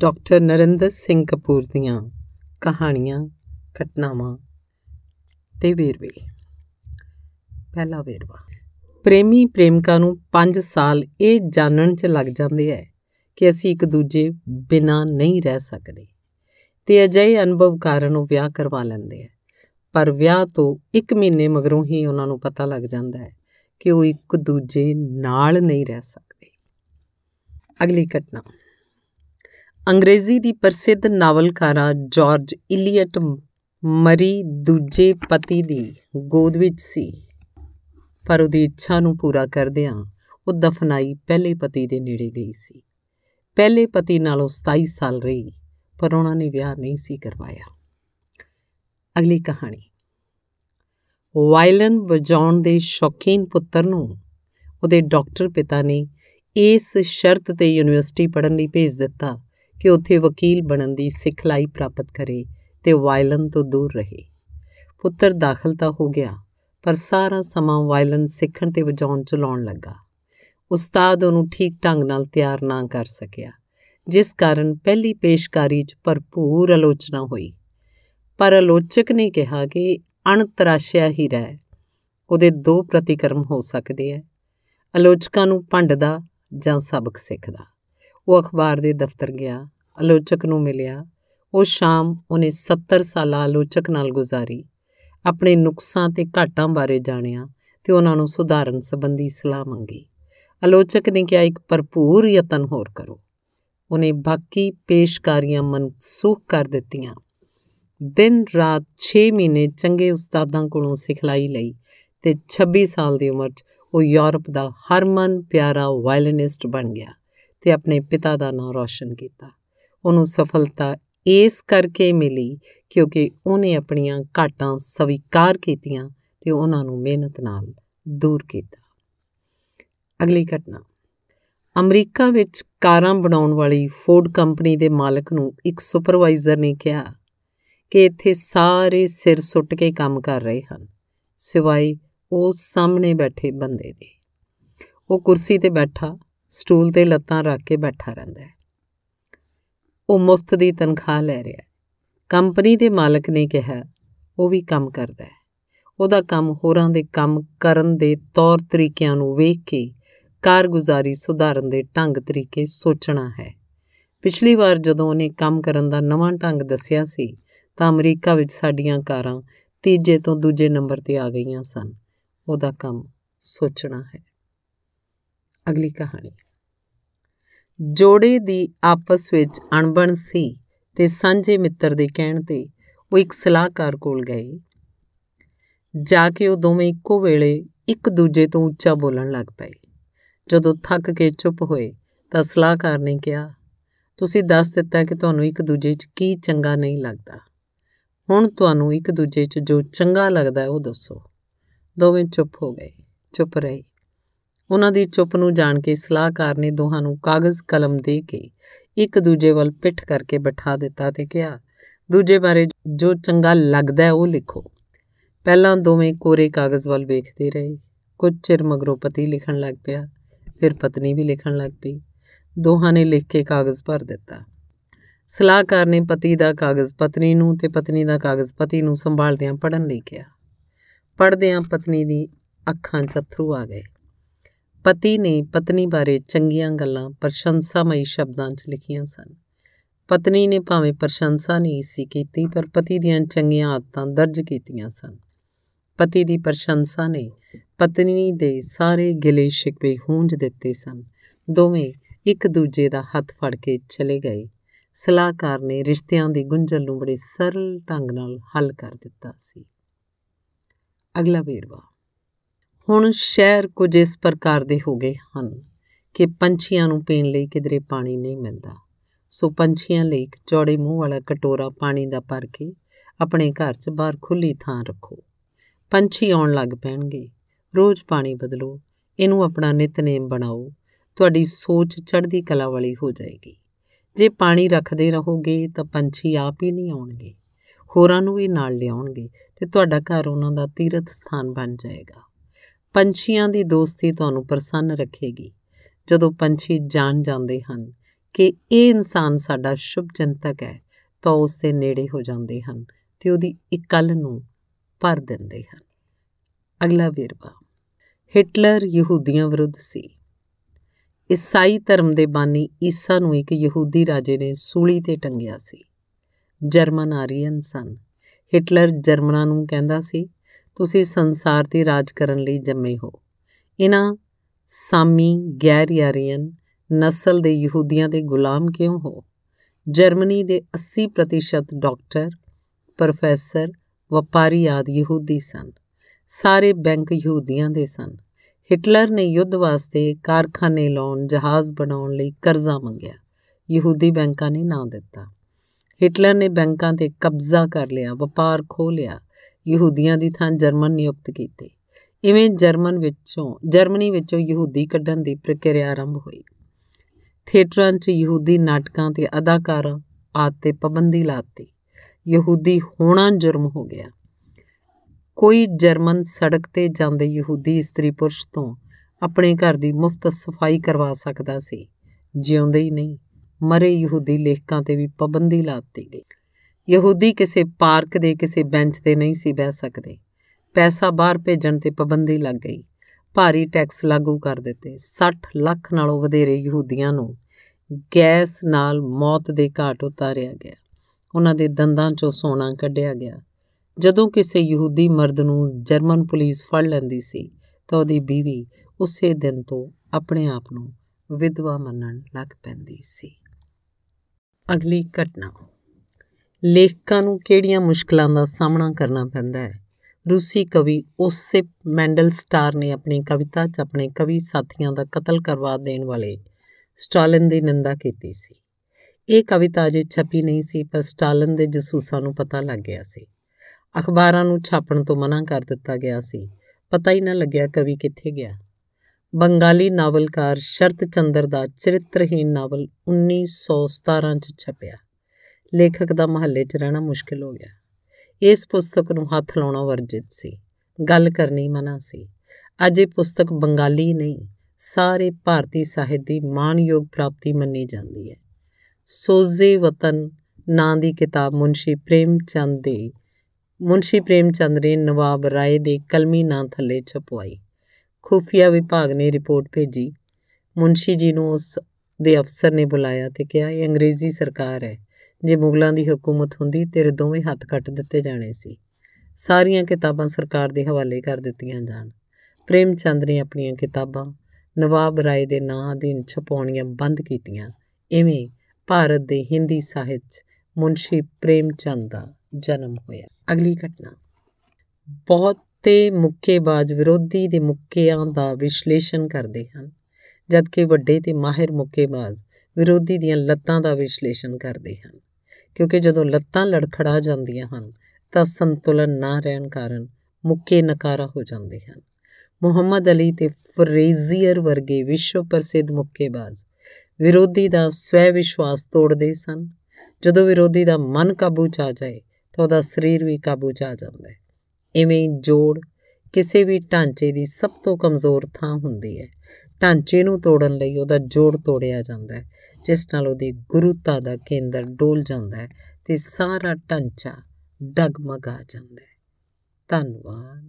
doctor Narendra Singh Kapoor ਦੀਆਂ ਕਹਾਣੀਆਂ ਘਟਨਾਵਾਂ ਤੇ ਵੇਰਵੇ ਪਹਿਲਾ ਵੇਰਵਾ ਪ੍ਰੇਮੀ ਪ੍ਰੇਮਿਕਾ ਨੂੰ 5 ਸਾਲ ਇਹ ਜਾਣਨ 'ਚ ਲੱਗ ਜਾਂਦੇ ਐ ਕਿ ਅਸੀਂ ਇੱਕ ਦੂਜੇ ਬਿਨਾ ਨਹੀਂ ਰਹਿ ਸਕਦੇ ਤੇ ਅਜਿਹੇ ਅਨੁਭਵ ਕਾਰਨ ਉਹ ਵਿਆਹ ਕਰਵਾ ਲੈਂਦੇ ਐ ਪਰ ਵਿਆਹ ਤੋਂ 1 ਮਹੀਨੇ ਮਗਰੋਂ ਹੀ ਉਹਨਾਂ ਨੂੰ ਪਤਾ ਲੱਗ ਜਾਂਦਾ ਹੈ ਕਿ ਉਹ ਇੱਕ ਦੂਜੇ ਨਾਲ ਨਹੀਂ ਰਹਿ ਸਕਦੇ ਅਗਲੀ ਘਟਨਾ ਅੰਗਰੇਜ਼ੀ ਦੀ ਪ੍ਰਸਿੱਧ ਨਾਵਲਕਾਰਾ ਜਾਰਜ ਇਲੀਅਟ ਮਰੀ ਦੂਜੇ ਪਤੀ ਦੀ ਗੋਦ ਵਿੱਚ ਸੀ ਪਰ ਉਹਦੀ ਇੱਛਾ ਨੂੰ ਪੂਰਾ ਕਰਦਿਆਂ ਉਹ ਦਫਨਾਈ ਪਹਿਲੇ ਪਤੀ ਦੇ ਨੇੜੇ ਗਈ ਸੀ ਪਹਿਲੇ ਪਤੀ ਨਾਲੋਂ 27 ਸਾਲ ਰਹੀ ਪਰ ਉਹਨਾਂ ਨੇ ਵਿਆਹ ਨਹੀਂ ਸੀ ਕਰਵਾਇਆ ਅਗਲੀ ਕਹਾਣੀ ਵਾਇਲਨ ਵਜਾਉਣ ਦੇ ਸ਼ੌਕੀਨ ਪੁੱਤਰ ਨੂੰ ਉਹਦੇ ਡਾਕਟਰ ਪਿਤਾ ਨੇ ਇਸ ਸ਼ਰਤ ਤੇ ਯੂਨੀਵਰਸਿਟੀ ਪੜ੍ਹਨ ਲਈ ਭੇਜ ਦਿੱਤਾ ਕਿ ਉੱਥੇ ਵਕੀਲ ਬਣਨ ਦੀ ਸਿਖਲਾਈ ਪ੍ਰਾਪਤ ਕਰੇ ਤੇ ਵਾਇਲਨ ਤੋਂ ਦੂਰ ਰਹੇ ਪੁੱਤਰ ਦਾਖਲ ਤਾਂ ਹੋ ਗਿਆ ਪਰ ਸਾਰਾ ਸਮਾਂ ਵਾਇਲਨ ਸਿੱਖਣ ਤੇ ਵਜਾਉਣ ਚ ਲਾਉਣ ਲੱਗਾ ਉਸਤਾਦ ਉਹਨੂੰ ਠੀਕ ਢੰਗ ਨਾਲ ਤਿਆਰ ਨਾ ਕਰ ਸਕਿਆ ਜਿਸ ਕਾਰਨ ਪਹਿਲੀ ਪੇਸ਼ਕਾਰੀ 'ਚ ਭਰਪੂਰ ਆਲੋਚਨਾ ਹੋਈ ਪਰ ਆਲੋਚਕ ਨੇ ਕਿਹਾ ਕਿ ਅਣਤਰਾਸ਼ਿਆ ਹੀ ਰਹਿ ਉਹਦੇ ਦੋ ਪ੍ਰਤੀਕਰਮ ਹੋ ਸਕਦੇ ਐ ਆਲੋਚਕਾਂ ਨੂੰ ਭੰਡਦਾ ਜਾਂ ਸਬਕ ਸਿੱਖਦਾ ਉਹ ਅਖਬਾਰ ਦੇ ਦਫ਼ਤਰ ਗਿਆ ਆਲੋਚਕ ਨੂੰ ਮਿਲਿਆ ਉਹ ਸ਼ਾਮ ਉਹਨੇ 70 ਸਾਲਾ ਆਲੋਚਕ ਨਾਲ ਗੁਜ਼ਾਰੀ ਆਪਣੇ ਨੁਕਸਾਂ ਤੇ ਘਾਟਾਂ ਬਾਰੇ ਜਾਣਿਆ ਤੇ ਉਹਨਾਂ ਨੂੰ ਸੁਧਾਰਨ ਸੰਬੰਧੀ ਸਲਾਹ ਮੰਗੀ ਆਲੋਚਕ ਨੇ ਕਿਹਾ ਇੱਕ ਭਰਪੂਰ ਯਤਨ ਹੋਰ ਕਰੋ ਉਹਨੇ ਬਾਕੀ ਪੇਸ਼ਕਾਰੀਆਂ ਮਨਸੂਖ ਕਰ ਦਿੱਤੀਆਂ ਦਿਨ ਰਾਤ 6 ਮਹੀਨੇ ਚੰਗੇ ਉਸਤਾਦਾਂ ਕੋਲੋਂ ਸਿਖਲਾਈ ਲਈ ਤੇ 26 ਸਾਲ ਦੀ ਉਮਰ 'ਚ ਉਹ ਯੂਰਪ ਦਾ ਹਰਮਨ ਪਿਆਰਾ ਵਾਇਲਨਿਸਟ ਬਣ ਗਿਆ ਤੇ ਆਪਣੇ ਪਿਤਾ ਦਾ ਨਾਮ ਰੌਸ਼ਨ ਕੀਤਾ ਉਹਨੂੰ ਸਫਲਤਾ ਇਸ ਕਰਕੇ ਮਿਲੀ ਕਿਉਂਕਿ ਉਹਨੇ ਆਪਣੀਆਂ ਘਾਟਾਂ ਸਵੀਕਾਰ ਕੀਤੀਆਂ ਤੇ ਉਹਨਾਂ ਨੂੰ ਮਿਹਨਤ ਨਾਲ ਦੂਰ ਕੀਤਾ ਅਗਲੀ ਘਟਨਾ ਅਮਰੀਕਾ ਵਿੱਚ ਕਾਰਾਂ ਬਣਾਉਣ ਵਾਲੀ ਫੋਰਡ ਕੰਪਨੀ ਦੇ ਮਾਲਕ ਨੂੰ ਇੱਕ ਸੁਪਰਵਾਈਜ਼ਰ ਨੇ ਕਿਹਾ ਕਿ ਇੱਥੇ ਸਾਰੇ ਸਿਰ ਸੁੱਟ ਕੇ ਕੰਮ ਕਰ ਰਹੇ ਹਨ ਸਿਵਾਏ ਉਹ ਸਾਹਮਣੇ ਬੈਠੇ ਬੰਦੇ ਦੇ ਉਹ ਕੁਰਸੀ ਤੇ ਬੈਠਾ ਸਟੂਲ ਤੇ ਲੱਤਾਂ ਰੱਖ ਕੇ ਬੈਠਾ ਰਹਿੰਦਾ ਹੈ ਉਹ ਮੁਫਤ ਦੀ ਤਨਖਾਹ ਲੈ ਰਿਹਾ ਹੈ ਕੰਪਨੀ ਦੇ ਮਾਲਕ ਨੇ ਕਿਹਾ ਉਹ ਵੀ ਕੰਮ ਕਰਦਾ ਹੈ ਉਹਦਾ ਕੰਮ ਹੋਰਾਂ ਦੇ ਕੰਮ ਕਰਨ ਦੇ ਤੌਰ ਤਰੀਕਿਆਂ ਨੂੰ ਵੇਖ ਕੇ ਕਾਰਗੁਜ਼ਾਰੀ ਸੁਧਾਰਨ ਦੇ ਢੰਗ ਤਰੀਕੇ ਸੋਚਣਾ ਹੈ ਪਿਛਲੀ ਵਾਰ ਜਦੋਂ ਉਹਨੇ ਕੰਮ ਕਰਨ ਦਾ ਨਵਾਂ ਢੰਗ ਦੱਸਿਆ ਸੀ ਤਾਂ ਅਮਰੀਕਾ ਵਿੱਚ ਸਾਡੀਆਂ ਕਾਰਾਂ ਤੀਜੇ ਤੋਂ ਦੂਜੇ ਨੰਬਰ ਤੇ ਆ ਗਈਆਂ ਸਨ ਉਹਦਾ ਕੰਮ ਸੋਚਣਾ ਹੈ ਅਗਲੀ ਕਹਾਣੀ ਜੋੜੇ ਦੀ ਆਪਸ ਵਿੱਚ ਅਣਬਣ ਸੀ ਤੇ ਸਾਂਝੇ ਮਿੱਤਰ ਦੇ ਕਹਿਣ ਤੇ ਉਹ ਇੱਕ ਸਲਾਹਕਾਰ ਕੋਲ ਗਏ ਜਾ ਕੇ ਉਹ ਦੋਵੇਂ ਇੱਕੋ ਵੇਲੇ ਇੱਕ ਦੂਜੇ ਤੋਂ ਉੱਚਾ ਬੋਲਣ ਲੱਗ ਪਏ ਜਦੋਂ ਥੱਕ ਕੇ ਚੁੱਪ ਹੋਏ ਤਾਂ ਸਲਾਹਕਾਰ ਨੇ ਕਿਹਾ ਤੁਸੀਂ ਦੱਸ ਦਿੱਤਾ ਕਿ ਤੁਹਾਨੂੰ ਇੱਕ ਦੂਜੇ 'ਚ ਕੀ ਚੰਗਾ ਨਹੀਂ ਲੱਗਦਾ ਹੁਣ ਤੁਹਾਨੂੰ ਇੱਕ ਦੂਜੇ 'ਚ ਜੋ ਚੰਗਾ ਲੱਗਦਾ ਉਹ ਦੱਸੋ ਦੋਵੇਂ ਚੁੱਪ ਹੋ ਗਏ ਚੁੱਪ ਰਹੇ ਉਹਨਾਂ ਦੀ ਚੁੱਪ ਨੂੰ ਜਾਣ ਕੇ ਸਲਾਹਕਾਰ ਨੇ ਦੋਹਾਂ ਨੂੰ ਕਾਗਜ਼ ਕਲਮ ਦੇ ਕੇ ਇੱਕ ਦੂਜੇ ਵੱਲ ਪਿੱਠ ਕਰਕੇ ਬਿਠਾ ਦਿੱਤਾ ਤੇ ਕਿਹਾ ਦੂਜੇ ਬਾਰੇ ਜੋ ਚੰਗਾ ਲੱਗਦਾ ਹੈ ਉਹ ਲਿਖੋ ਪਹਿਲਾਂ ਦੋਵੇਂ ਕੋਰੇ ਕਾਗਜ਼ ਵੱਲ ਵੇਖਦੇ ਰਹੇ ਕੁਝ ਚਿਰ ਮਗਰੋਂ ਪਤੀ ਲਿਖਣ ਲੱਗ ਪਿਆ ਫਿਰ ਪਤਨੀ ਵੀ ਲਿਖਣ ਲੱਗ ਪਈ ਦੋਹਾਂ ਨੇ ਲਿਖ ਕੇ ਕਾਗਜ਼ ਭਰ ਦਿੱਤਾ ਸਲਾਹਕਾਰ ਨੇ ਪਤੀ ਦਾ ਕਾਗਜ਼ ਪਤਨੀ ਨੂੰ ਤੇ ਪਤਨੀ ਦਾ ਕਾਗਜ਼ ਪਤੀ ਨੂੰ ਸੰਭਾਲਦਿਆਂ ਪੜਨ ਲਈ ਕਿਹਾ ਪੜਦਿਆਂ ਪਤਨੀ ਦੀ ਅੱਖਾਂ 'ਚ ਅਥਰੂ ਆ ਗਏ ਪਤੀ ਨੇ ਪਤਨੀ ਬਾਰੇ ਚੰਗੀਆਂ ਗੱਲਾਂ ਪ੍ਰਸ਼ੰਸਾਮਈ ਸ਼ਬਦਾਂ 'ਚ ਲਿਖੀਆਂ ਸਨ ਪਤਨੀ ਨੇ ਭਾਵੇਂ ਪ੍ਰਸ਼ੰਸਾ ਨਹੀਂ ਸੀ ਕੀਤੀ ਪਰ ਪਤੀ ਦੀਆਂ ਚੰਗੀਆਂ ਆਦਤਾਂ ਦਰਜ ਕੀਤੀਆਂ ਸਨ ਪਤੀ ਦੀ ਪ੍ਰਸ਼ੰਸਾ ਨੇ ਪਤਨੀ ਦੇ ਸਾਰੇ ਗਿਲੇ ਸ਼ਿਕਵੇ ਹੂੰਝ ਦਿੱਤੇ ਸਨ ਦੋਵੇਂ ਇੱਕ ਦੂਜੇ ਦਾ ਹੱਥ ਫੜ ਕੇ ਚਲੇ ਗਏ ਸਲਾਹਕਾਰ ਨੇ ਰਿਸ਼ਤਿਆਂ ਦੀ ਗੁੰਝਲ ਨੂੰ ਬੜੇ ਸਰਲ ਢੰਗ ਨਾਲ ਹੱਲ ਕਰ ਦਿੱਤਾ ਸੀ ਅਗਲਾ ਵੇਰਵਾ ਹੁਣ ਸ਼ਹਿਰ ਕੁਝ ਇਸ ਪ੍ਰਕਾਰ ਦੇ ਹੋ ਗਏ ਹਨ ਕਿ ਪੰਛੀਆਂ ਨੂੰ ਪੀਣ ਲਈ ਕਿਧਰੇ ਪਾਣੀ ਨਹੀਂ ਮਿਲਦਾ ਸੋ ਪੰਛੀਆਂ ਲਈ ਇੱਕ ਚੌੜੇ ਮੂੰਹ ਵਾਲਾ ਕਟੋਰਾ ਪਾਣੀ ਦਾ ਭਰ ਕੇ ਆਪਣੇ ਘਰ 'ਚ ਬਾਹਰ ਖੁੱਲੀ ਥਾਂ ਰੱਖੋ ਪੰਛੀ ਆਉਣ ਲੱਗ ਪੈਣਗੇ ਰੋਜ਼ ਪਾਣੀ ਬਦਲੋ ਇਹਨੂੰ ਆਪਣਾ ਨਿਤਨੇਮ ਬਣਾਓ ਤੁਹਾਡੀ ਸੋਚ ਚੜ੍ਹਦੀ ਕਲਾ ਵਾਲੀ ਹੋ ਜਾਏਗੀ ਜੇ ਪਾਣੀ ਰੱਖਦੇ ਰਹੋਗੇ ਤਾਂ ਪੰਛੀ ਆਪ ਹੀ ਨਹੀਂ ਆਉਣਗੇ ਹੋਰਾਂ ਨੂੰ ਵੀ ਨਾਲ ਲਿਆਉਣਗੇ ਤੇ ਤੁਹਾਡਾ ਘਰ ਉਹਨਾਂ ਦਾ ਤੀਰਥ ਸਥਾਨ ਬਣ ਜਾਏਗਾ ਪੰਛੀਆਂ ਦੀ ਦੋਸਤੀ ਤੁਹਾਨੂੰ ਪ੍ਰਸੰਨ ਰੱਖੇਗੀ ਜਦੋਂ ਪੰਛੀ ਜਾਣ ਜਾਂਦੇ ਹਨ ਕਿ ਇਹ ਇਨਸਾਨ ਸਾਡਾ ਸ਼ੁਭ ਚਿੰਤਕ ਹੈ ਤਾਂ ਉਸ ਦੇ ਨੇੜੇ ਹੋ ਜਾਂਦੇ ਹਨ ਤੇ ਉਹਦੀ ਇਕੱਲ ਨੂੰ ਭਰ ਦਿੰਦੇ ਹਨ ਅਗਲਾ ਵੇਰਵਾ ਹਿਟਲਰ ਯਹੂਦੀਆਂ ਵਿਰੁੱਧ ਸੀ ਈਸਾਈ ਧਰਮ ਦੇ ਬਾਨੀ ਈਸਾ ਨੂੰ ਇੱਕ ਯਹੂਦੀ ਰਾਜੇ ਨੇ ਸੂਲੀ ਤੇ ਟੰਗਿਆ ਸੀ ਜਰਮਨ ਆਰੀਅਨ ਸਨ ਹਿਟਲਰ ਜਰਮਨਾਂ ਨੂੰ ਕਹਿੰਦਾ ਸੀ ਤੁਸੀਂ ਸੰਸਾਰ ਤੇ ਰਾਜ ਕਰਨ ਲਈ ਜੰਮੇ ਹੋ ਇਹਨਾਂ ਸਾਮੀ ਗੈਰ ਯਾਰੀਅਨ ਨਸਲ ਦੇ ਯਹੂਦੀਆਂ ਦੇ ਗੁਲਾਮ ਕਿਉਂ ਹੋ ਜਰਮਨੀ ਦੇ 80% ਡਾਕਟਰ ਪ੍ਰੋਫੈਸਰ ਵਪਾਰੀ ਆਦਿ ਯਹੂਦੀ ਸਨ ਸਾਰੇ ਬੈਂਕ ਯਹੂਦੀਆਂ ਦੇ ਸਨ ਹਿਟਲਰ ਨੇ ਯੁੱਧ ਵਾਸਤੇ ਕਾਰਖਾਨੇ ਲਾਉਣ ਜਹਾਜ਼ ਬਣਾਉਣ ਲਈ ਕਰਜ਼ਾ ਮੰਗਿਆ ਯਹੂਦੀ ਬੈਂਕਾਂ ਨੇ ਨਾ ਦਿੱਤਾ ਹਿਟਲਰ ਨੇ ਬੈਂਕਾਂ ਤੇ ਕਬਜ਼ਾ ਕਰ ਲਿਆ ਵਪਾਰ ਖੋ ਲਿਆ ਯਹੂਦੀਆਂ ਦੀ ਥਾਂ ਜਰਮਨ ਨਿਯੁਕਤ ਕੀਤੇ ਇਵੇਂ ਜਰਮਨ ਵਿੱਚੋਂ ਜਰਮਨੀ ਵਿੱਚੋਂ ਯਹੂਦੀ ਕੱਢਣ ਦੀ ਪ੍ਰਕਿਰਿਆ ਆਰੰਭ ਹੋਈ ਥੀਏਟਰਾਂ 'ਚ ਯਹੂਦੀ ਨਾਟਕਾਂ ਤੇ ਅਦਾਕਾਰਾਂ ਆਦਿ ਤੇ ਪਾਬੰਦੀ ਲਾਤੀ ਯਹੂਦੀ ਹੋਣਾ ਜੁਰਮ ਹੋ ਗਿਆ ਕੋਈ ਜਰਮਨ ਸੜਕ ਤੇ ਜਾਂਦੇ ਯਹੂਦੀ ਇਸਤਰੀ ਪੁਰਸ਼ ਤੋਂ ਆਪਣੇ ਘਰ ਦੀ ਮੁਫਤ ਸਫਾਈ ਕਰਵਾ ਸਕਦਾ ਸੀ ਜਿਉਂਦੇ ਹੀ ਨਹੀਂ ਮਰੇ ਯਹੂਦੀ ਲੇਖਕਾਂ ਤੇ ਵੀ ਪਾਬੰਦੀ ਲਾਤੀ ਗਈ ਯਹੂਦੀ ਕਿਸੇ ਪਾਰਕ ਦੇ ਕਿਸੇ ਬੈਂਚ ਤੇ ਨਹੀਂ ਸੀ ਬਹਿ ਸਕਦੇ ਪੈਸਾ ਬਾਹਰ ਭੇਜਣ ਤੇ ਪਾਬੰਦੀ ਲੱਗ ਗਈ ਭਾਰੀ ਟੈਕਸ ਲਾਗੂ ਕਰ ਦਿੱਤੇ 60 ਲੱਖ ਨਾਲੋਂ ਵਧੇਰੇ ਯਹੂਦੀਆਂ ਨੂੰ ਗੈਸ ਨਾਲ ਮੌਤ ਦੇ ਘਾਟ ਉਤਾਰਿਆ ਗਿਆ ਉਹਨਾਂ ਦੇ ਦੰਦਾਂ 'ਚੋਂ ਸੋਨਾ ਕੱਢਿਆ ਗਿਆ ਜਦੋਂ ਕਿਸੇ ਯਹੂਦੀ ਮਰਦ ਨੂੰ ਜਰਮਨ ਪੁਲਿਸ ਫੜ ਲੈਂਦੀ ਸੀ ਤਾਂ ਉਹਦੀ ਬੀਵੀ ਉਸੇ ਦਿਨ ਤੋਂ ਆਪਣੇ ਆਪ ਨੂੰ ਵਿਧਵਾ ਮੰਨਣ ਲੱਗ ਪੈਂਦੀ ਸੀ ਅਗਲੀ ਘਟਨਾ ਲੇਖਕਾਂ ਨੂੰ ਕਿਹੜੀਆਂ ਮੁਸ਼ਕਲਾਂ ਦਾ ਸਾਹਮਣਾ ਕਰਨਾ ਪੈਂਦਾ ਹੈ ਰੂਸੀ ਕਵੀ ਉਸੇ ਮੈਂਡਲ ਸਟਾਰ ਨੇ ਆਪਣੀ ਕਵਿਤਾ 'ਚ ਆਪਣੇ ਕਵੀ ਸਾਥੀਆਂ ਦਾ ਕਤਲ ਕਰਵਾ ਦੇਣ ਵਾਲੇ ਸਟਾਲਿਨ ਦੀ ਨਿੰਦਾ ਕੀਤੀ ਸੀ ਇਹ ਕਵਿਤਾ ਜੇ ਛਪੀ ਨਹੀਂ ਸੀ ਪਰ ਸਟਾਲਿਨ ਦੇ ਜਸੂਸਾਂ ਨੂੰ ਪਤਾ ਲੱਗ ਗਿਆ ਸੀ ਅਖਬਾਰਾਂ ਨੂੰ ਛਾਪਣ ਤੋਂ ਮਨਾ ਕਰ ਦਿੱਤਾ ਗਿਆ ਸੀ ਪਤਾ ਹੀ ਨਾ ਲੱਗਿਆ ਕਵੀ ਕਿੱਥੇ ਗਿਆ ਬੰਗਾਲੀ ਨਾਵਲਕਾਰ ਸ਼ਰਤ ਚੰਦਰ ਦਾ ਚਰਿੱਤਰਹੀਨ ਨਾਵਲ 1917 ਚ ਛਪਿਆ ਲੇਖਕ ਦਾ ਮਹੱਲੇ 'ਚ ਰਹਿਣਾ ਮੁਸ਼ਕਿਲ ਹੋ ਗਿਆ ਇਸ ਪੁਸਤਕ ਨੂੰ ਹੱਥ ਲਾਉਣਾ ਵਰਜਿਤ ਸੀ ਗੱਲ ਕਰਨੀ ਮਨਾ ਸੀ ਅੱਜ ਇਹ ਪੁਸਤਕ ਬੰਗਾਲੀ ਨਹੀਂ ਸਾਰੇ ਭਾਰਤੀ ਸਾਹਿਤ ਦੀ ਮਾਨਯੋਗ ਪ੍ਰਾਪਤੀ ਮੰਨੀ ਜਾਂਦੀ ਹੈ ਸੋਜ਼ੇ ਵਤਨ ਨਾਂ ਦੀ ਕਿਤਾਬ ਮੁਨਸ਼ੀ ਪ੍ਰੇਮ ਚੰਦ ਦੇ ਮੁਨਸ਼ੀ ਪ੍ਰੇਮ ਚੰਦ ਨੇ ਨਵਾਬ ਰਾਏ ਦੇ ਕਲਮੀ ਨਾਂ ਥੱਲੇ ਛਪਵਾਈ ਖੁਫੀਆ ਵਿਭਾਗ ਨੇ ਰਿਪੋਰਟ ਭੇਜੀ ਮੁਨਸ਼ੀ ਜੀ ਨੂੰ ਉਸ ਦੇ ਅਫਸਰ ਨੇ ਬੁਲਾਇਆ ਤੇ ਕਿਹਾ ਇਹ ਅੰਗਰੇਜ਼ੀ ਸਰਕਾਰ ਹੈ ਜੇ ਮੁਗਲਾਂ ਦੀ ਹਕੂਮਤ ਹੁੰਦੀ ਤੇਰੇ ਦੋਵੇਂ ਹੱਥ ਕੱਟ ਦਿੱਤੇ ਜਾਣੇ ਸੀ ਸਾਰੀਆਂ ਕਿਤਾਬਾਂ ਸਰਕਾਰ ਦੇ ਹਵਾਲੇ ਕਰ ਦਿੱਤੀਆਂ ਜਾਣ ਪ੍ਰੇਮ ਚੰਦ ਨੇ ਆਪਣੀਆਂ ਕਿਤਾਬਾਂ ਨਵਾਬ ਰਾਏ ਦੇ ਨਾਂ ਅਧੀਨ ਛਪਾਉਣੀਆਂ ਬੰਦ ਕੀਤੀਆਂ ਇਵੇਂ ਭਾਰਤ ਦੇ ਹਿੰਦੀ ਸਾਹਿਤ ਮੁਨਸ਼ੀ ਪ੍ਰੇਮ ਚੰਦ ਦਾ ਜਨਮ ਹੋਇਆ ਅਗਲੀ ਘਟਨਾ ਬਹੁਤ ਤੇ ਮੁੱਕੇਬਾਜ਼ ਵਿਰੋਧੀ ਦੇ ਮੁੱਕਿਆਂ ਦਾ ਵਿਸ਼ਲੇਸ਼ਣ ਕਰਦੇ ਹਨ ਜਦਕਿ ਵੱਡੇ ਤੇ ਮਾਹਿਰ ਮੁੱਕੇਬਾਜ਼ ਵਿਰੋਧੀ ਦੀਆਂ ਲੱਤਾਂ ਦਾ ਵਿਸ਼ਲੇਸ਼ਣ ਕਰਦੇ ਹਨ ਕਿਉਂਕਿ ਜਦੋਂ ਲੱਤਾਂ ਲੜਖੜਾ ਜਾਂਦੀਆਂ ਹਨ ਤਾਂ ਸੰਤੁਲਨ ਨਾ ਰਹਿਣ ਕਾਰਨ ਮੁੱਕੇ ਨਕਾਰਾ ਹੋ ਜਾਂਦੇ ਹਨ ਮੁਹੰਮਦ ਅਲੀ ਤੇ ਫਰੇਜ਼ੀਅਰ ਵਰਗੇ ਵਿਸ਼ਵ ਪ੍ਰਸਿੱਧ ਮੁੱਕੇਬਾਜ਼ ਵਿਰੋਧੀ ਦਾ ਸਵੈ ਵਿਸ਼ਵਾਸ ਤੋੜਦੇ ਸਨ ਜਦੋਂ ਵਿਰੋਧੀ ਦਾ ਮਨ ਕਾਬੂ 'ਚ ਆ ਜਾਏ ਤਾਂ ਉਹਦਾ ਸਰੀਰ ਵੀ ਕਾਬੂ 'ਚ ਆ ਜਾਂਦਾ ਹੈ ਇਵੇਂ ਜੋੜ ਕਿਸੇ ਵੀ ਢਾਂਚੇ ਦੀ ਸਭ ਤੋਂ ਕਮਜ਼ੋਰ ਥਾਂ ਹੁੰਦੀ ਹੈ ਢਾਂਚੇ ਨੂੰ ਤੋੜਨ ਲਈ ਉਹਦਾ ਜੋੜ ਤੋੜਿਆ ਜਾਂਦਾ ਹੈ ਜਿਸ ਨਾਲ ਉਹਦੀ ਗੁਰੂਤਾ ਦਾ ਕੇਂਦਰ ਡੋਲ ਜਾਂਦਾ ਹੈ ਤੇ ਸਾਰਾ ਢਾਂਚਾ ਡਗਮਗਾ ਜਾਂਦਾ ਹੈ ਧੰਨਵਾਦ